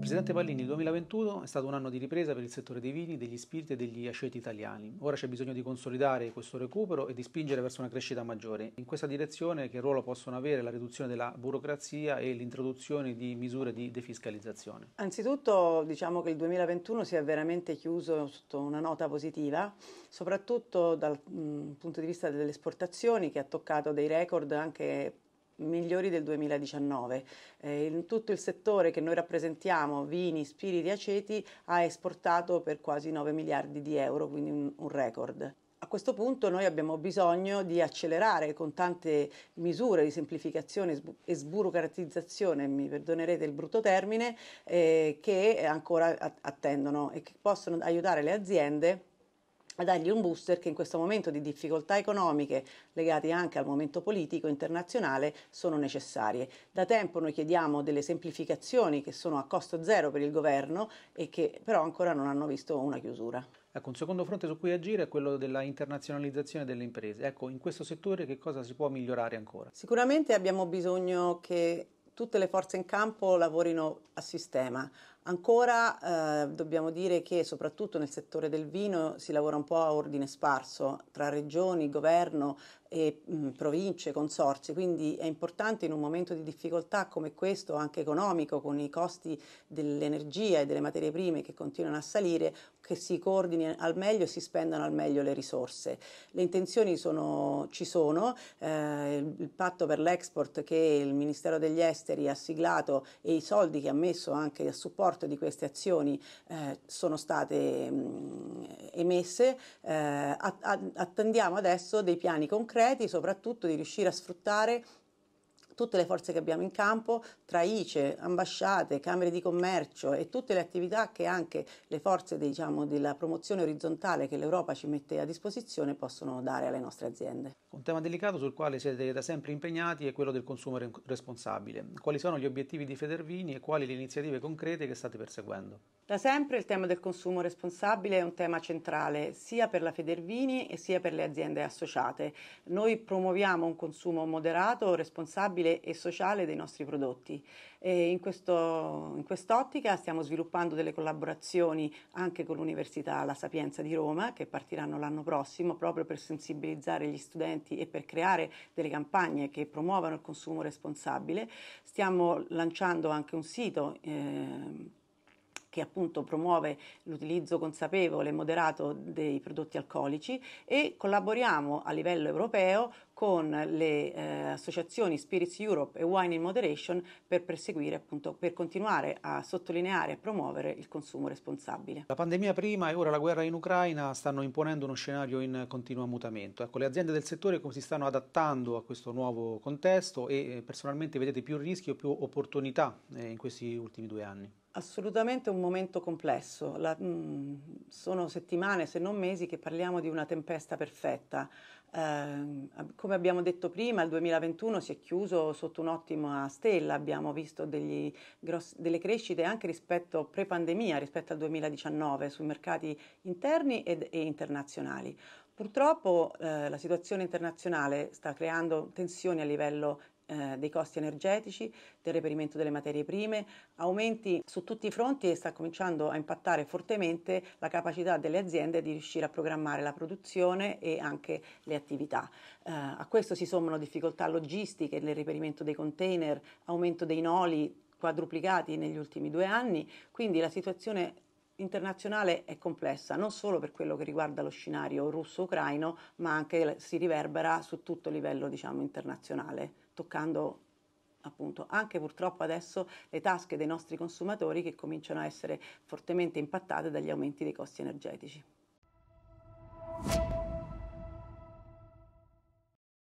Presidente Pallini, il 2021 è stato un anno di ripresa per il settore dei vini, degli spiriti e degli aceti italiani. Ora c'è bisogno di consolidare questo recupero e di spingere verso una crescita maggiore. In questa direzione che ruolo possono avere la riduzione della burocrazia e l'introduzione di misure di defiscalizzazione? Anzitutto diciamo che il 2021 si è veramente chiuso sotto una nota positiva, soprattutto dal mh, punto di vista delle esportazioni che ha toccato dei record anche migliori del 2019. Eh, in tutto il settore che noi rappresentiamo, vini, spiriti, aceti, ha esportato per quasi 9 miliardi di euro, quindi un, un record. A questo punto noi abbiamo bisogno di accelerare con tante misure di semplificazione e sburocratizzazione, mi perdonerete il brutto termine, eh, che ancora attendono e che possono aiutare le aziende a dargli un booster che in questo momento di difficoltà economiche legate anche al momento politico internazionale sono necessarie. Da tempo noi chiediamo delle semplificazioni che sono a costo zero per il governo e che però ancora non hanno visto una chiusura. Ecco, un secondo fronte su cui agire è quello della internazionalizzazione delle imprese. Ecco, in questo settore che cosa si può migliorare ancora? Sicuramente abbiamo bisogno che tutte le forze in campo lavorino a sistema, Ancora eh, dobbiamo dire che soprattutto nel settore del vino si lavora un po' a ordine sparso tra regioni, governo e mh, mm, province, consorzi, quindi è importante in un momento di difficoltà come questo, anche economico, con i costi dell'energia e delle materie prime che continuano a salire, che si coordini al meglio e si spendano al meglio le risorse. Le intenzioni sono, ci sono, eh, il patto per l'export che il Ministero degli Esteri ha siglato e i soldi che ha messo anche a supporto rapporto di queste azioni eh, sono state mh, mm, emesse, eh, attendiamo adesso dei piani concreti, soprattutto di riuscire a sfruttare tutte le forze che abbiamo in campo, tra ICE, ambasciate, camere di commercio e tutte le attività che anche le forze diciamo, della promozione orizzontale che l'Europa ci mette a disposizione possono dare alle nostre aziende. Un tema delicato sul quale siete da sempre impegnati è quello del consumo responsabile. Quali sono gli obiettivi di Federvini e quali le iniziative concrete che state perseguendo? Da sempre il tema del consumo responsabile è un tema centrale sia per la Federvini sia per le aziende associate. Noi promuoviamo un consumo moderato, responsabile ambientale e sociale dei nostri prodotti. E in, questo, in quest'ottica stiamo sviluppando delle collaborazioni anche con l'Università La Sapienza di Roma, che partiranno l'anno prossimo, proprio per sensibilizzare gli studenti e per creare delle campagne che promuovano il consumo responsabile. Stiamo lanciando anche un sito. Eh, che appunto promuove l'utilizzo consapevole e moderato dei prodotti alcolici e collaboriamo a livello europeo con le eh, associazioni Spirits Europe e Wine in Moderation per perseguire appunto per continuare a sottolineare e promuovere il consumo responsabile. La pandemia prima e ora la guerra in Ucraina stanno imponendo uno scenario in continuo mutamento. Ecco, le aziende del settore come si stanno adattando a questo nuovo contesto e eh, personalmente vedete più rischi o più opportunità eh, in questi ultimi due anni? Assolutamente un momento complesso, La, mh, mm, sono settimane se non mesi che parliamo di una tempesta perfetta, Ehm, come abbiamo detto prima, il 2021 si è chiuso sotto un'ottima stella, abbiamo visto grossi, delle crescite anche rispetto pre-pandemia, rispetto al 2019 sui mercati interni ed, e internazionali. Purtroppo eh, la situazione internazionale sta creando tensioni a livello eh, dei costi energetici, del reperimento delle materie prime, aumenti su tutti i fronti e sta cominciando a impattare fortemente la capacità delle aziende di riuscire a programmare la produzione e anche le attività. Eh, a questo si sommano difficoltà logistiche nel reperimento dei container, aumento dei noli quadruplicati negli ultimi due anni, quindi la situazione internazionale è complessa non solo per quello che riguarda lo scenario russo-ucraino, ma anche si riverbera su tutto il livello diciamo, internazionale toccando appunto anche purtroppo adesso le tasche dei nostri consumatori che cominciano a essere fortemente impattate dagli aumenti dei costi energetici.